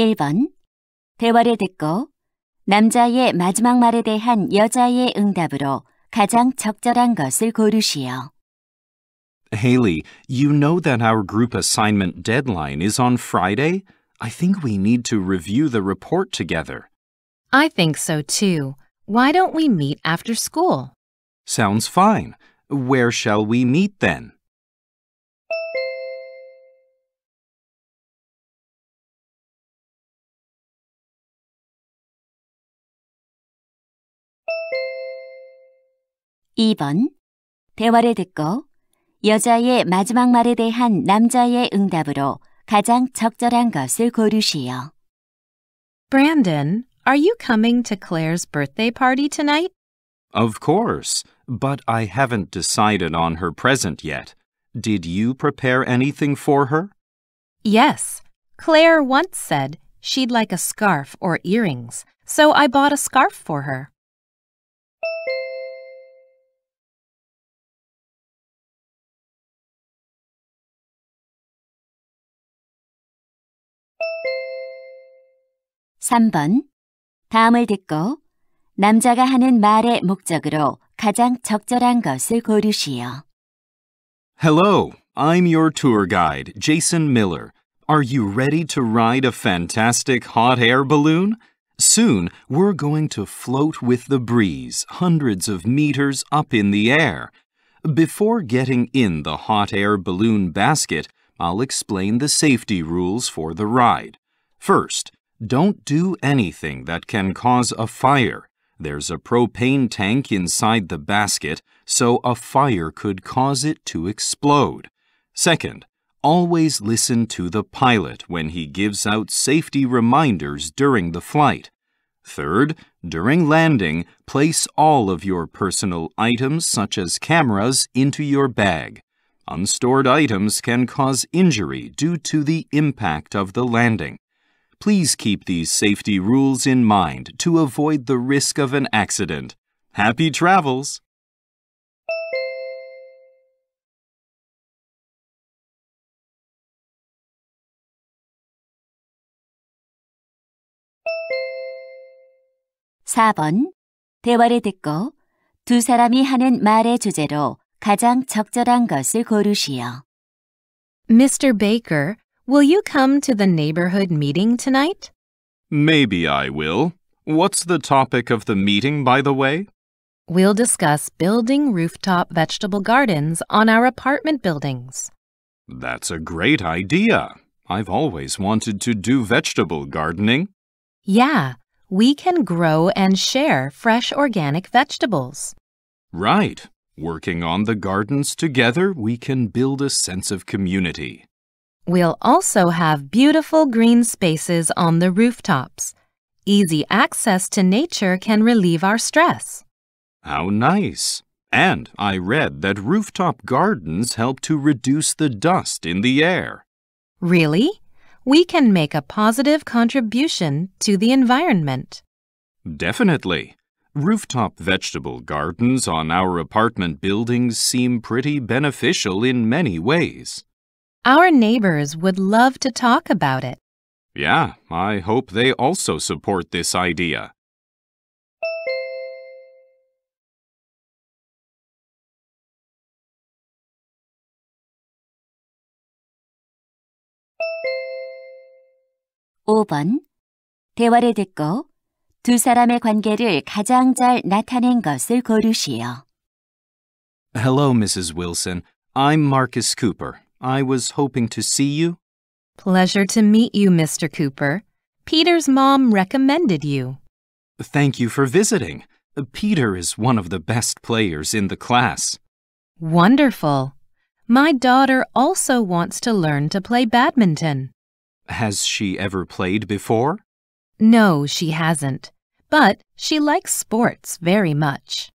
1번 대화를 듣고 남자의 마지막 말에 대한 여자의 응답으로 가장 적절한 것을 고르시오. Haley, you know that our group assignment deadline is on Friday? I think we need to review the report together. I think so too. Why don't we meet after school? Sounds fine. Where shall we meet then? 2번. 대화를 듣고 여자의 마지막 말에 대한 남자의 응답으로 가장 적절한 것을 고르시오. Brandon, are you coming to Claire's birthday party tonight? Of course, but I haven't decided on her present yet. Did you prepare anything for her? Yes. Claire once said she'd like a scarf or earrings, so I bought a scarf for her. 3번. 다음을 듣고 남자가 하는 말의 목적으로 가장 적절한 것을 고르시오. Hello, I'm your tour guide, Jason Miller. Are you ready to ride a fantastic hot air balloon? Soon, we're going to float with the breeze hundreds of meters up in the air. Before getting in the hot air balloon basket, I'll explain the safety rules for the ride. First, don't do anything that can cause a fire. There's a propane tank inside the basket, so a fire could cause it to explode. Second, always listen to the pilot when he gives out safety reminders during the flight. Third, during landing, place all of your personal items such as cameras into your bag. Unstored items can cause injury due to the impact of the landing. Please keep these safety rules in mind to avoid the risk of an accident. Happy travels! (4번) 대화를 듣고 두 사람이 하는 말의 주제로 가장 적절한 것을 고르시오. Mr. Baker Will you come to the neighborhood meeting tonight? Maybe I will. What's the topic of the meeting, by the way? We'll discuss building rooftop vegetable gardens on our apartment buildings. That's a great idea. I've always wanted to do vegetable gardening. Yeah, we can grow and share fresh organic vegetables. Right. Working on the gardens together, we can build a sense of community. We'll also have beautiful green spaces on the rooftops. Easy access to nature can relieve our stress. How nice! And I read that rooftop gardens help to reduce the dust in the air. Really? We can make a positive contribution to the environment. Definitely. Rooftop vegetable gardens on our apartment buildings seem pretty beneficial in many ways. Our neighbors would love to talk about it. Yeah, I hope they also support this idea. (5번) 대화를 듣고 두 사람의 관계를 가장 잘 나타낸 것을 고르시오. Hello, Mrs. Wilson. I'm Marcus Cooper. I was hoping to see you. Pleasure to meet you, Mr. Cooper. Peter's mom recommended you. Thank you for visiting. Peter is one of the best players in the class. Wonderful. My daughter also wants to learn to play badminton. Has she ever played before? No, she hasn't. But she likes sports very much.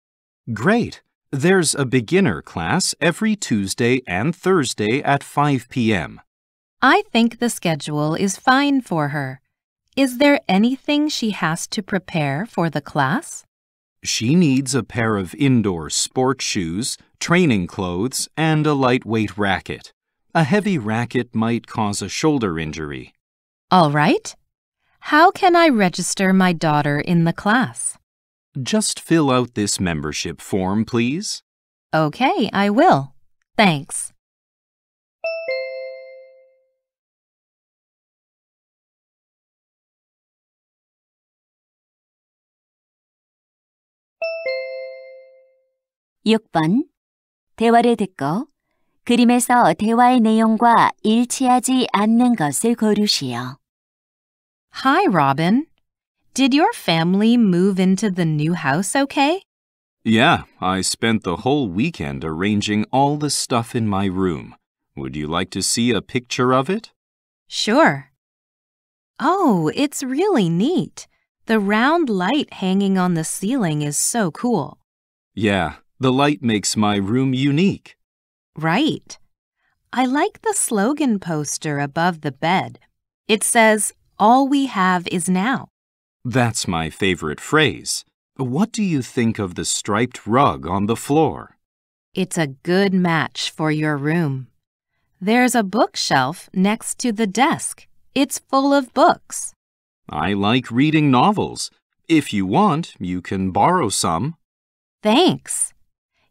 Great. There's a beginner class every Tuesday and Thursday at 5 p.m. I think the schedule is fine for her. Is there anything she has to prepare for the class? She needs a pair of indoor sports shoes, training clothes, and a lightweight racket. A heavy racket might cause a shoulder injury. All right. How can I register my daughter in the class? Just fill out this membership form, please. Okay, I will. Thanks. (6번) 대화를 듣고 그림에서 대화의 내용과 일치하지 않는 것을 고르시오. Hi, Robin. Did your family move into the new house okay? Yeah, I spent the whole weekend arranging all the stuff in my room. Would you like to see a picture of it? Sure. Oh, it's really neat. The round light hanging on the ceiling is so cool. Yeah, the light makes my room unique. Right. I like the slogan poster above the bed. It says, All we have is now. That's my favorite phrase. What do you think of the striped rug on the floor? It's a good match for your room. There's a bookshelf next to the desk. It's full of books. I like reading novels. If you want, you can borrow some. Thanks.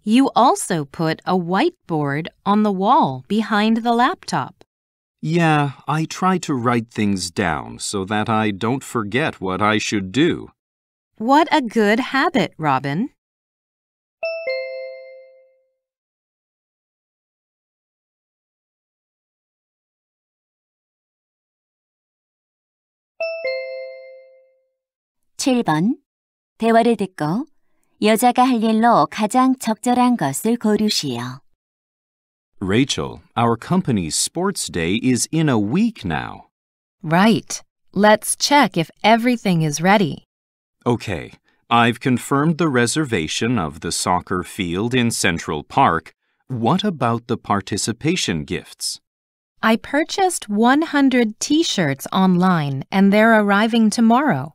You also put a whiteboard on the wall behind the laptop. Yeah, I try to write things down so that I don't forget what I should do. What a good habit, Robin. (7번) 대화를 듣고 여자가 할 일로 가장 적절한 것을 고르시오. Rachel, our company's sports day is in a week now. Right. Let's check if everything is ready. Okay. I've confirmed the reservation of the soccer field in Central Park. What about the participation gifts? I purchased 100 t-shirts online and they're arriving tomorrow.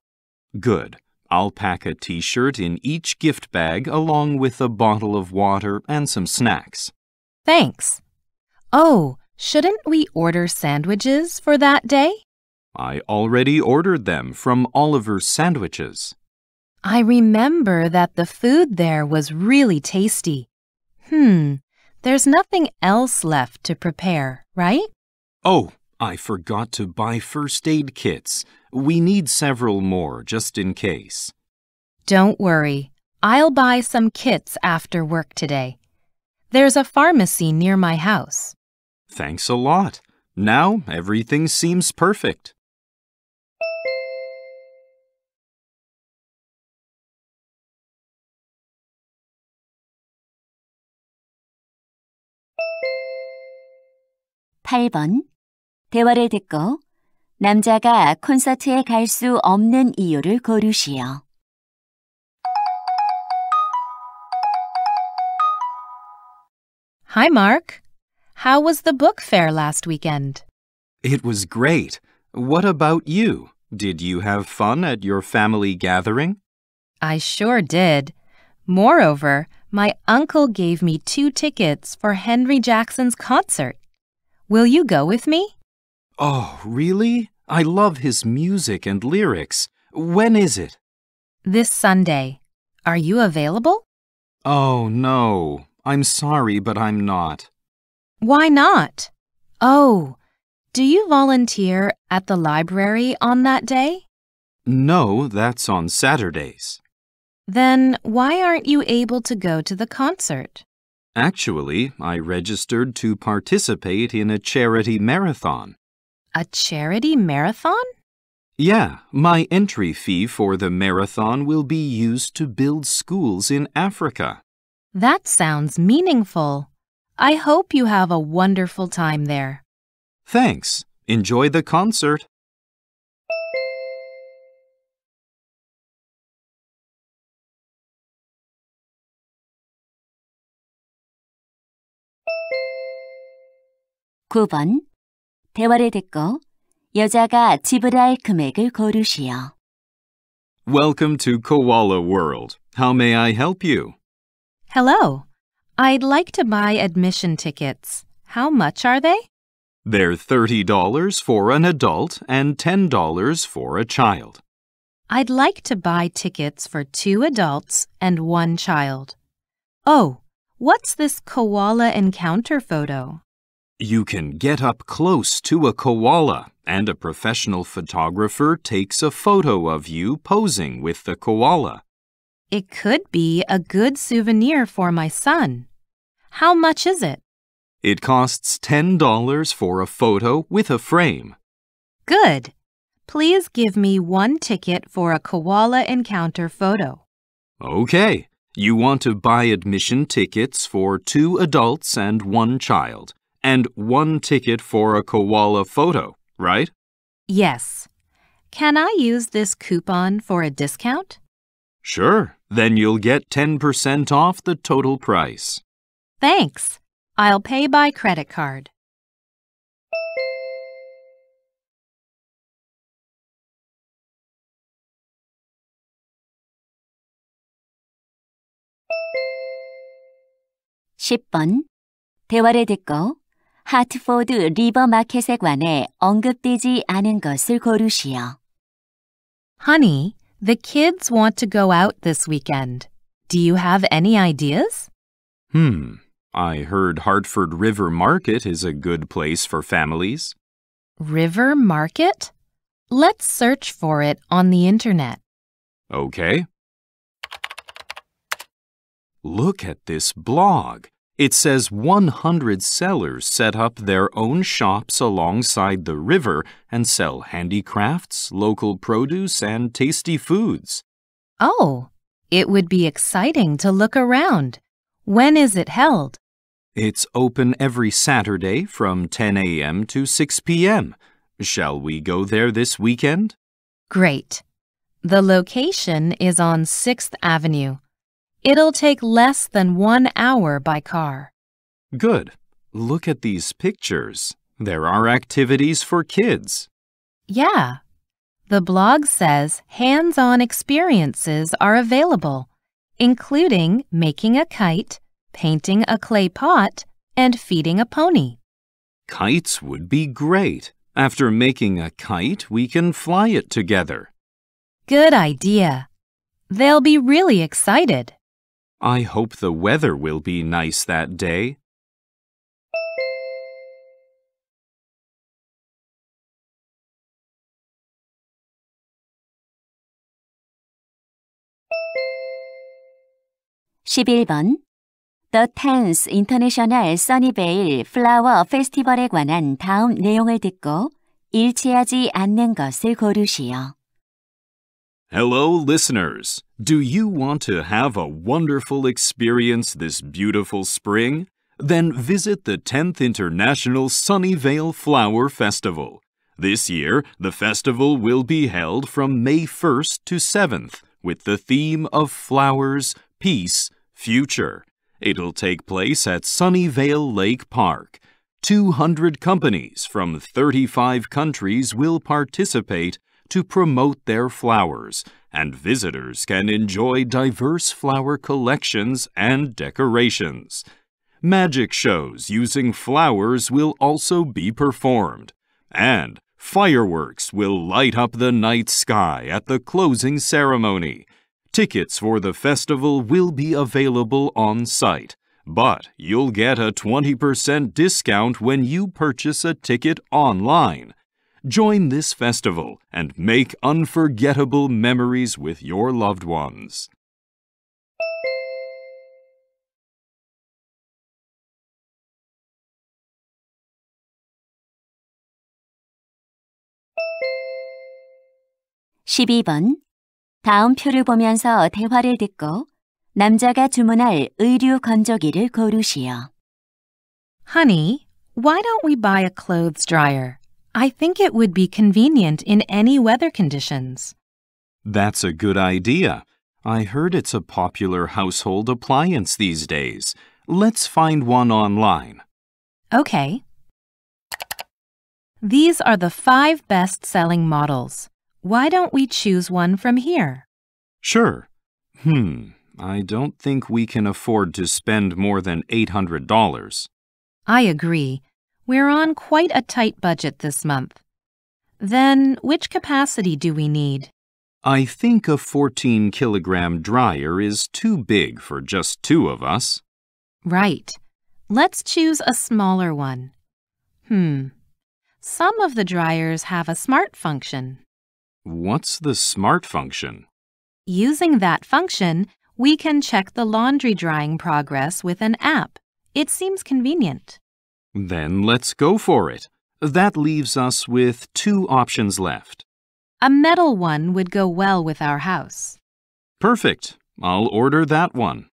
Good. I'll pack a t-shirt in each gift bag along with a bottle of water and some snacks. Thanks. Oh, shouldn't we order sandwiches for that day? I already ordered them from Oliver's Sandwiches. I remember that the food there was really tasty. Hmm, there's nothing else left to prepare, right? Oh, I forgot to buy first aid kits. We need several more just in case. Don't worry. I'll buy some kits after work today. There's a pharmacy near my house. Thanks a lot. Now everything seems perfect. (8번) 대화를 듣고 남자가 콘서트에 갈 수 없는 이유를 고르시오. Hi, Mark. How was the book fair last weekend? It was great. What about you? Did you have fun at your family gathering? I sure did. Moreover, my uncle gave me two tickets for Henry Jackson's concert. Will you go with me? Oh, really? I love his music and lyrics. When is it? This Sunday. Are you available? Oh, no. I'm sorry, but I'm not. Why not? Oh, do you volunteer at the library on that day? No, that's on Saturdays. Then why aren't you able to go to the concert? Actually, I registered to participate in a charity marathon. A charity marathon? Yeah, my entry fee for the marathon will be used to build schools in Africa. That sounds meaningful. I hope you have a wonderful time there. Thanks. Enjoy the concert. (9번) 대화를 듣고 여자가 지불할 금액을 고르시오. Welcome to Koala World. How may I help you? Hello. I'd like to buy admission tickets. How much are they? They're $30 for an adult and $10 for a child. I'd like to buy tickets for two adults and one child. Oh, what's this koala encounter photo? You can get up close to a koala, and a professional photographer takes a photo of you posing with the koala. It could be a good souvenir for my son. How much is it? It costs $10 for a photo with a frame. Good. Please give me one ticket for a koala encounter photo. Okay. You want to buy admission tickets for two adults and one child, and one ticket for a koala photo, right? Yes. Can I use this coupon for a discount? Sure, then you'll get 10% off the total price. Thanks. I'll pay by credit card. (10번) 대화를 듣고 하트포드 리버 마켓에 관해 언급되지 않은 것을 고르시오. Honey, the kids want to go out this weekend. Do you have any ideas? Hmm. I heard Hartford River Market is a good place for families. River Market? Let's search for it on the internet. Okay. Look at this blog. It says 100 sellers set up their own shops alongside the river and sell handicrafts, local produce, and tasty foods. Oh, it would be exciting to look around. When is it held? It's open every Saturday from 10 a.m. to 6 p.m. Shall we go there this weekend? Great. The location is on 6th Avenue. It'll take less than one hour by car. Good. Look at these pictures. There are activities for kids. Yeah. The blog says hands-on experiences are available, including making a kite, painting a clay pot, and feeding a pony. Kites would be great. After making a kite, we can fly it together. Good idea. They'll be really excited. I hope the weather will be nice that day. (11번) The 10th International Sunnyvale Flower Festival에 관한 다음 내용을 듣고 일치하지 않는 것을 고르시오. Hello, listeners. Do you want to have a wonderful experience this beautiful spring? Then visit the 10th International Sunnyvale Flower Festival. This year, the festival will be held from May 1st to 7th with the theme of Flowers, Peace, Future. It'll take place at Sunnyvale Lake Park. 200 companies from 35 countries will participate to promote their flowers, and visitors can enjoy diverse flower collections and decorations. Magic shows using flowers will also be performed, and fireworks will light up the night sky at the closing ceremony. Tickets for the festival will be available on site, but you'll get a 20% discount when you purchase a ticket online. Join this festival and make unforgettable memories with your loved ones. (12번) 다음 표를 보면서 대화를 듣고 남자가 주문할 의류 건조기를 고르시오. Honey, why don't we buy a clothes dryer? I think it would be convenient in any weather conditions. That's a good idea. I heard it's a popular household appliance these days. Let's find one online. Okay. These are the five best-selling models. Why don't we choose one from here? Sure. Hmm, I don't think we can afford to spend more than $800. I agree. We're on quite a tight budget this month. Then, which capacity do we need? I think a 14 kilogram dryer is too big for just two of us. Right. Let's choose a smaller one. Hmm. Some of the dryers have a smart function. What's the smart function? Using that function, we can check the laundry drying progress with an app. It seems convenient. Then let's go for it. That leaves us with two options left. A metal one would go well with our house. Perfect. I'll order that one.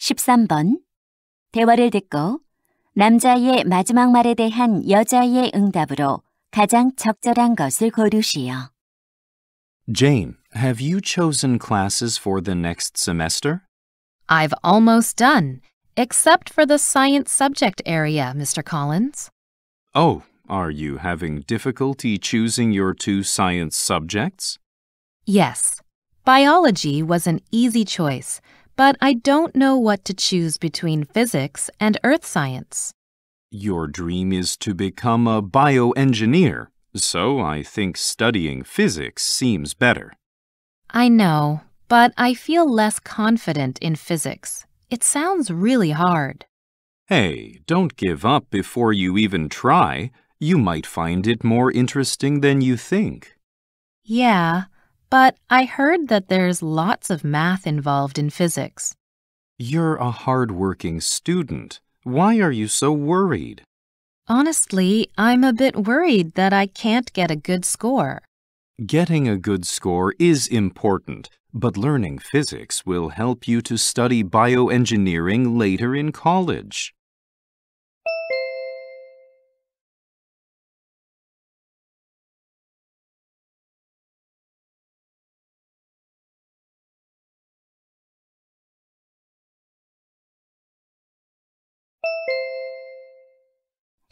(13번) 대화를 듣고 남자의 마지막 말에 대한 여자의 응답으로 가장 적절한 것을 고르시오. Jane, have you chosen classes for the next semester? I've almost done, except for the science subject area, Mr. Collins. Oh, are you having difficulty choosing your two science subjects? Yes. Biology was an easy choice, but I don't know what to choose between physics and earth science. Your dream is to become a bioengineer, so I think studying physics seems better. I know, but I feel less confident in physics. It sounds really hard. Hey, don't give up before you even try. You might find it more interesting than you think. Yeah, but I heard that there's lots of math involved in physics. You're a hardworking student. Why are you so worried? Honestly, I'm a bit worried that I can't get a good score. Getting a good score is important, but learning physics will help you to study bioengineering later in college.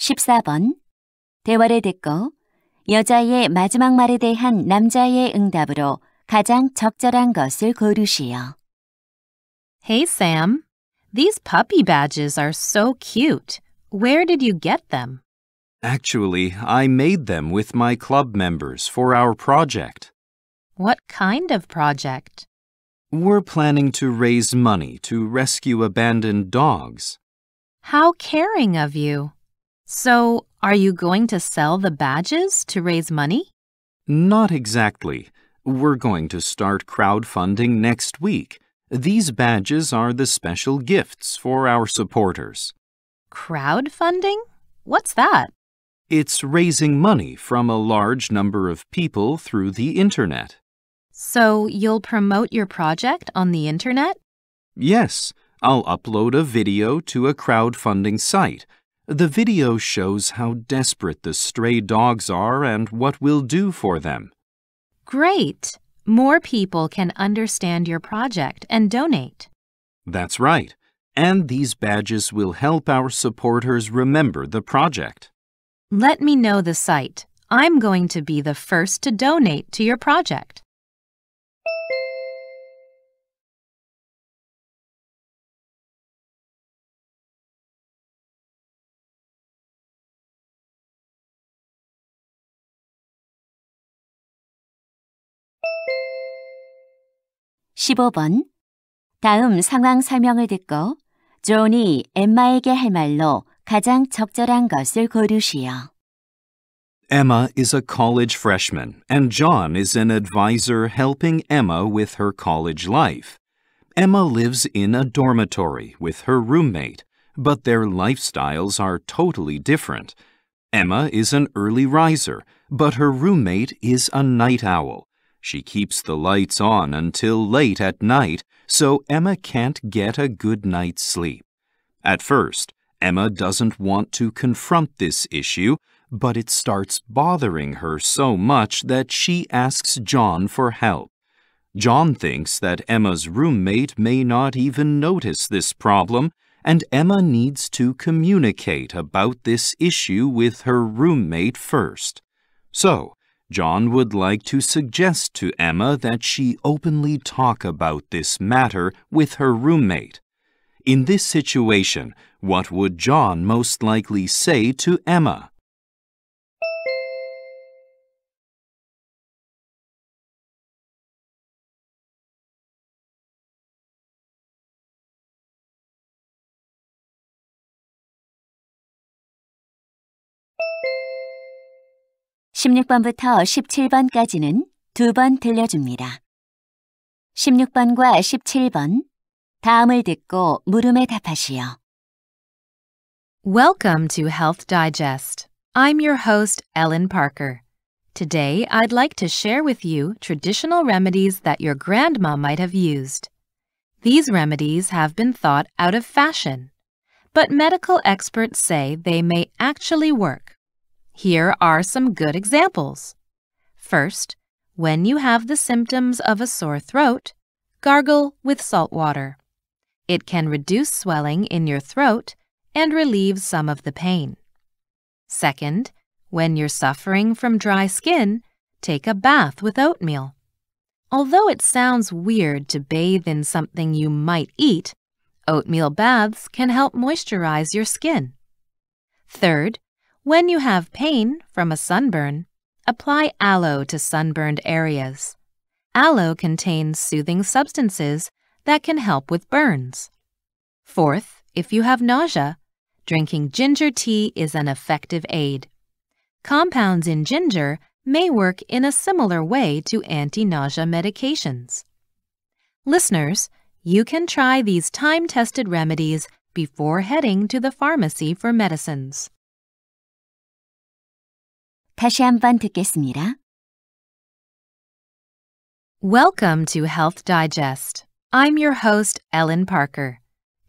14번 대화를 듣고 여자의 마지막 말에 대한 남자의 응답으로 가장 적절한 것을 고르시오. Hey Sam, these puppy badges are so cute. Where did you get them? Actually, I made them with my club members for our project. What kind of project? We're planning to raise money to rescue abandoned dogs. How caring of you! So, are you going to sell the badges to raise money? Not exactly. We're going to start crowdfunding next week. These badges are the special gifts for our supporters. Crowdfunding? What's that? It's raising money from a large number of people through the internet. So you'll promote your project on the internet? Yes, I'll upload a video to a crowdfunding site the video shows how desperate the stray dogs are and what we'll do for them. Great! More people can understand your project and donate. That's right. And these badges will help our supporters remember the project. Let me know the site. I'm going to be the first to donate to your project. 15번. 다음 상황 설명을 듣고 존이 엠마에게 할 말로 가장 적절한 것을 고르시오. Emma is a college freshman, and John is an advisor helping Emma with her college life. Emma lives in a dormitory with her roommate, but their lifestyles are totally different. Emma is an early riser, but her roommate is a night owl. She keeps the lights on until late at night, so Emma can't get a good night's sleep. At first, Emma doesn't want to confront this issue, but it starts bothering her so much that she asks John for help. John thinks that Emma's roommate may not even notice this problem, and Emma needs to communicate about this issue with her roommate first. So, John would like to suggest to Emma that she openly talk about this matter with her roommate. In this situation, what would John most likely say to Emma? 16번부터 17번까지는 두 번 들려줍니다. 16번과 17번 다음을 듣고 물음에 답하시오. Welcome to Health Digest. I'm your host, Ellen Parker. Today, I'd like to share with you traditional remedies that your grandma might have used. These remedies have been thought out of fashion, but medical experts say they may actually work. Here are some good examples. First, when you have the symptoms of a sore throat, gargle with salt water. It can reduce swelling in your throat and relieve some of the pain. Second, when you're suffering from dry skin, take a bath with oatmeal. Although it sounds weird to bathe in something you might eat, oatmeal baths can help moisturize your skin. Third, when you have pain from a sunburn, apply aloe to sunburned areas. Aloe contains soothing substances that can help with burns. Fourth, if you have nausea, drinking ginger tea is an effective aid. Compounds in ginger may work in a similar way to anti-nausea medications. Listeners, you can try these time-tested remedies before heading to the pharmacy for medicines. 다시 한번 듣겠습니다. Welcome to Health Digest. I'm your host, Ellen Parker.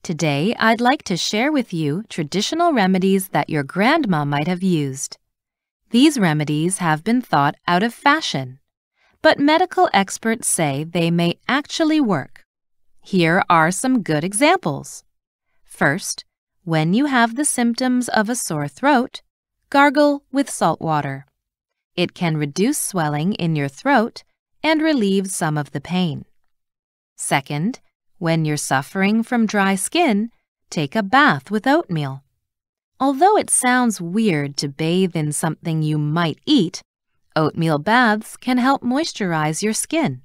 Today, I'd like to share with you traditional remedies that your grandma might have used. These remedies have been thought out of fashion, but medical experts say they may actually work. Here are some good examples. First, when you have the symptoms of a sore throat, gargle with salt water. It can reduce swelling in your throat and relieve some of the pain. Second, when you're suffering from dry skin, take a bath with oatmeal. Although it sounds weird to bathe in something you might eat, oatmeal baths can help moisturize your skin.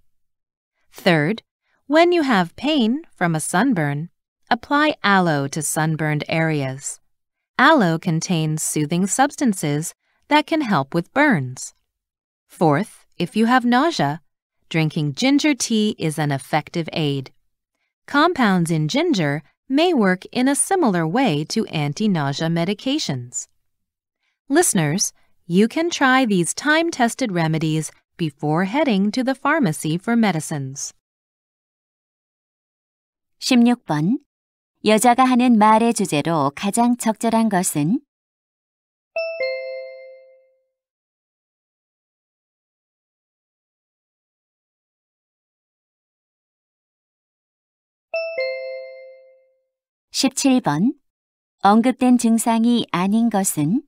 Third, when you have pain from a sunburn, apply aloe to sunburned areas. Aloe contains soothing substances that can help with burns. Fourth, if you have nausea, drinking ginger tea is an effective aid. Compounds in ginger may work in a similar way to anti nausea medications. Listeners, you can try these time tested remedies before heading to the pharmacy for medicines. 16번 여자가 하는 말의 주제로 가장 적절한 것은 (17번) 언급된 증상이 아닌 것은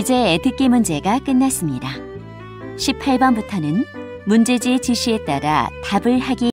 이제 애듣기 문제가 끝났습니다. 18번부터는 문제지 지시에 따라 답을 하기